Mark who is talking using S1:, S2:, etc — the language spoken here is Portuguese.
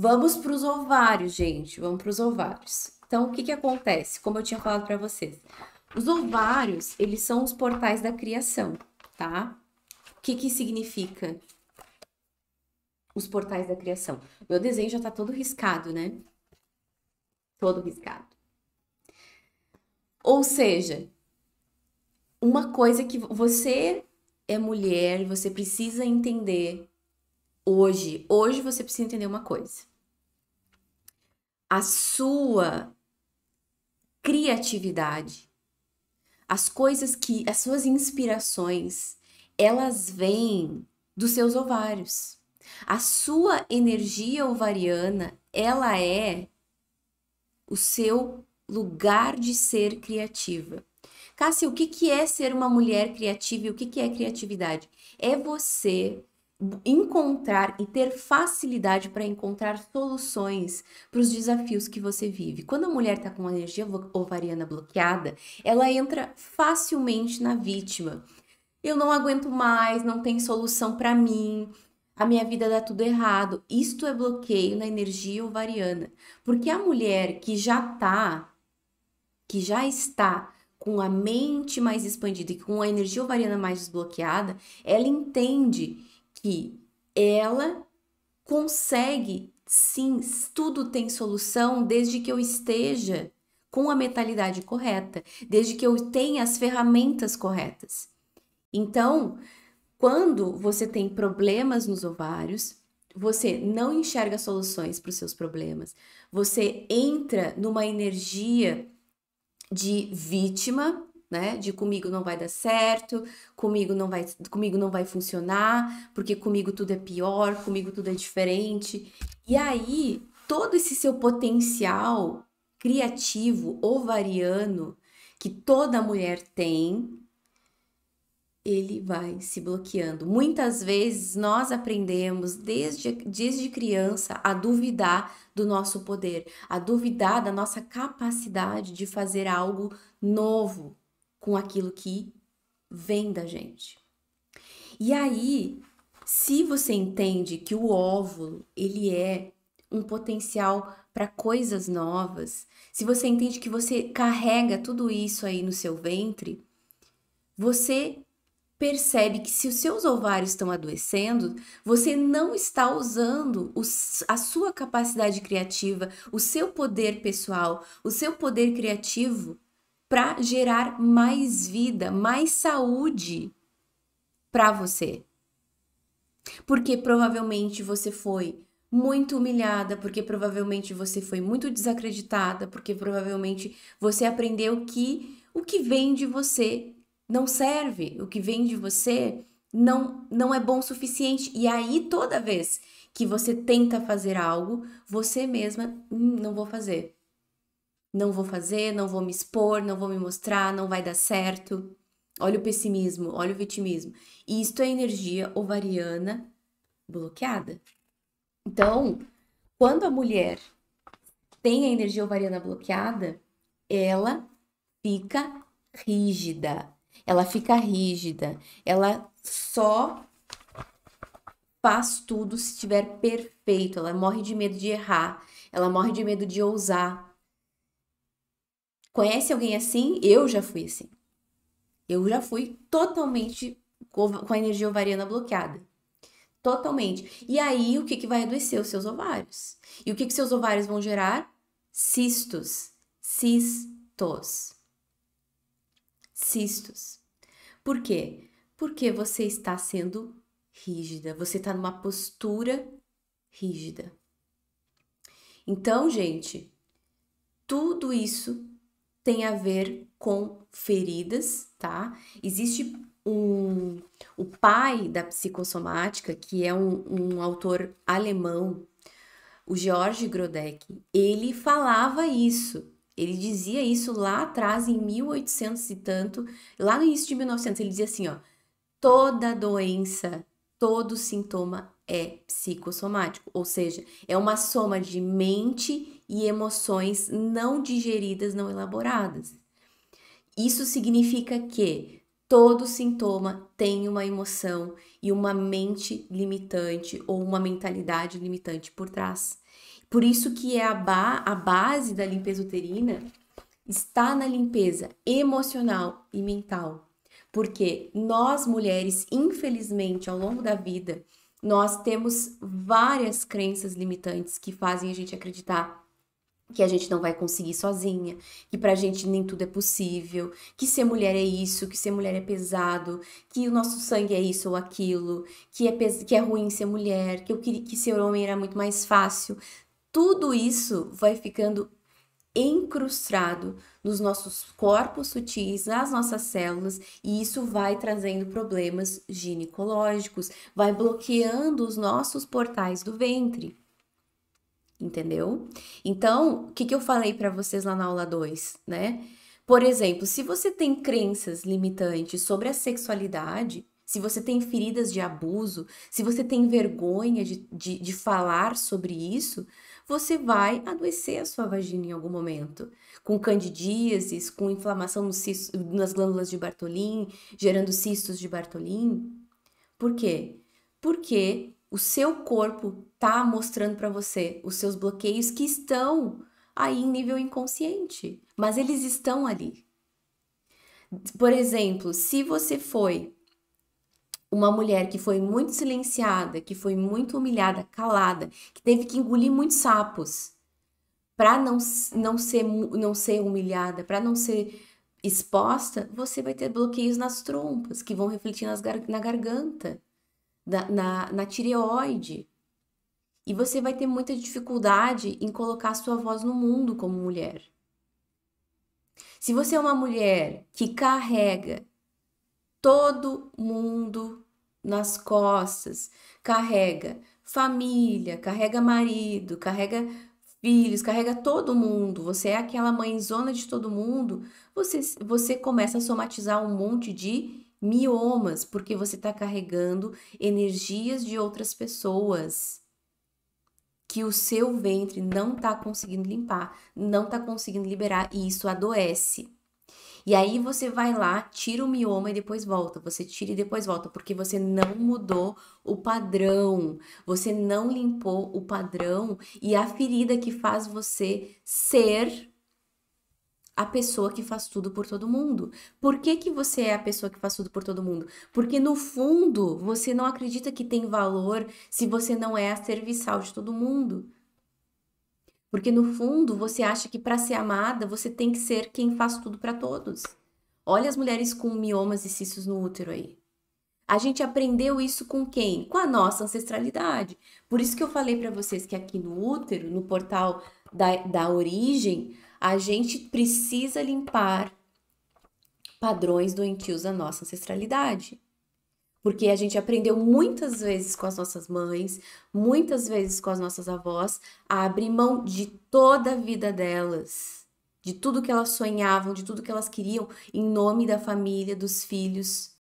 S1: Vamos para os ovários, gente. Vamos para os ovários. Então, o que, que acontece? Como eu tinha falado para vocês, os ovários, eles são os portais da criação, tá? O que, que significa os portais da criação? Meu desenho já está todo riscado, né? Todo riscado. Ou seja, uma coisa que você é mulher, você precisa entender hoje. Hoje você precisa entender uma coisa a sua criatividade, as coisas que, as suas inspirações, elas vêm dos seus ovários. A sua energia ovariana, ela é o seu lugar de ser criativa. Cássia, o que, que é ser uma mulher criativa e o que, que é criatividade? É você encontrar e ter facilidade para encontrar soluções para os desafios que você vive. Quando a mulher está com a energia ovariana bloqueada, ela entra facilmente na vítima. Eu não aguento mais, não tem solução para mim, a minha vida dá tudo errado. Isto é bloqueio na energia ovariana, porque a mulher que já tá que já está com a mente mais expandida e com a energia ovariana mais desbloqueada, ela entende que ela consegue, sim, tudo tem solução desde que eu esteja com a mentalidade correta, desde que eu tenha as ferramentas corretas. Então, quando você tem problemas nos ovários, você não enxerga soluções para os seus problemas, você entra numa energia de vítima né? De comigo não vai dar certo, comigo não vai, comigo não vai funcionar, porque comigo tudo é pior, comigo tudo é diferente. E aí, todo esse seu potencial criativo ovariano que toda mulher tem, ele vai se bloqueando. Muitas vezes nós aprendemos desde, desde criança a duvidar do nosso poder, a duvidar da nossa capacidade de fazer algo novo, com aquilo que vem da gente. E aí, se você entende que o óvulo, ele é um potencial para coisas novas, se você entende que você carrega tudo isso aí no seu ventre, você percebe que se os seus ovários estão adoecendo, você não está usando os, a sua capacidade criativa, o seu poder pessoal, o seu poder criativo para gerar mais vida, mais saúde para você. Porque provavelmente você foi muito humilhada, porque provavelmente você foi muito desacreditada, porque provavelmente você aprendeu que o que vem de você não serve, o que vem de você não não é bom o suficiente. E aí toda vez que você tenta fazer algo, você mesma, hum, não vou fazer. Não vou fazer, não vou me expor, não vou me mostrar, não vai dar certo. Olha o pessimismo, olha o vitimismo. E isto é energia ovariana bloqueada. Então, quando a mulher tem a energia ovariana bloqueada, ela fica rígida. Ela fica rígida. Ela só faz tudo se estiver perfeito. Ela morre de medo de errar. Ela morre de medo de ousar. Conhece alguém assim? Eu já fui assim. Eu já fui totalmente com a energia ovariana bloqueada. Totalmente. E aí, o que, que vai adoecer os seus ovários? E o que, que seus ovários vão gerar? Cistos. Cistos. Cistos. Por quê? Porque você está sendo rígida, você está numa postura rígida. Então, gente, tudo isso tem a ver com feridas, tá? Existe um, o pai da psicossomática, que é um, um autor alemão, o George Grodeck, ele falava isso. Ele dizia isso lá atrás, em 1800 e tanto, lá no início de 1900. Ele dizia assim: ó, toda doença, todo sintoma é psicossomático, ou seja, é uma soma de mente e emoções não digeridas, não elaboradas. Isso significa que todo sintoma tem uma emoção e uma mente limitante ou uma mentalidade limitante por trás. Por isso que é a, ba a base da limpeza uterina está na limpeza emocional e mental. Porque nós mulheres, infelizmente, ao longo da vida, nós temos várias crenças limitantes que fazem a gente acreditar que a gente não vai conseguir sozinha, que pra gente nem tudo é possível, que ser mulher é isso, que ser mulher é pesado, que o nosso sangue é isso ou aquilo, que é, que é ruim ser mulher, que eu queria que ser homem era muito mais fácil. Tudo isso vai ficando encrustado nos nossos corpos sutis, nas nossas células, e isso vai trazendo problemas ginecológicos, vai bloqueando os nossos portais do ventre entendeu? Então, o que, que eu falei para vocês lá na aula 2, né? Por exemplo, se você tem crenças limitantes sobre a sexualidade, se você tem feridas de abuso, se você tem vergonha de, de, de, falar sobre isso, você vai adoecer a sua vagina em algum momento, com candidíases, com inflamação nos cistos nas glândulas de Bartolim, gerando cistos de Bartolim. Por quê? Porque o seu corpo tá mostrando para você os seus bloqueios que estão aí em nível inconsciente, mas eles estão ali. Por exemplo, se você foi uma mulher que foi muito silenciada, que foi muito humilhada, calada, que teve que engolir muitos sapos para não, não, ser, não ser humilhada, para não ser exposta, você vai ter bloqueios nas trompas que vão refletir nas gar na garganta na, na, na tireoide. E você vai ter muita dificuldade em colocar sua voz no mundo como mulher. Se você é uma mulher que carrega todo mundo nas costas, carrega família, carrega marido, carrega filhos, carrega todo mundo, você é aquela mãezona de todo mundo, você, você começa a somatizar um monte de miomas, porque você está carregando energias de outras pessoas que o seu ventre não está conseguindo limpar, não está conseguindo liberar e isso adoece. E aí você vai lá, tira o mioma e depois volta. Você tira e depois volta, porque você não mudou o padrão. Você não limpou o padrão e a ferida que faz você ser a pessoa que faz tudo por todo mundo. Por que, que você é a pessoa que faz tudo por todo mundo? Porque no fundo você não acredita que tem valor se você não é a serviçal de todo mundo. Porque no fundo você acha que para ser amada você tem que ser quem faz tudo para todos. Olha as mulheres com miomas e cistos no útero aí. A gente aprendeu isso com quem? Com a nossa ancestralidade. Por isso que eu falei para vocês que aqui no útero, no portal da, da origem, a gente precisa limpar padrões doentios da nossa ancestralidade. Porque a gente aprendeu muitas vezes com as nossas mães, muitas vezes com as nossas avós, a abrir mão de toda a vida delas, de tudo que elas sonhavam, de tudo que elas queriam, em nome da família, dos filhos,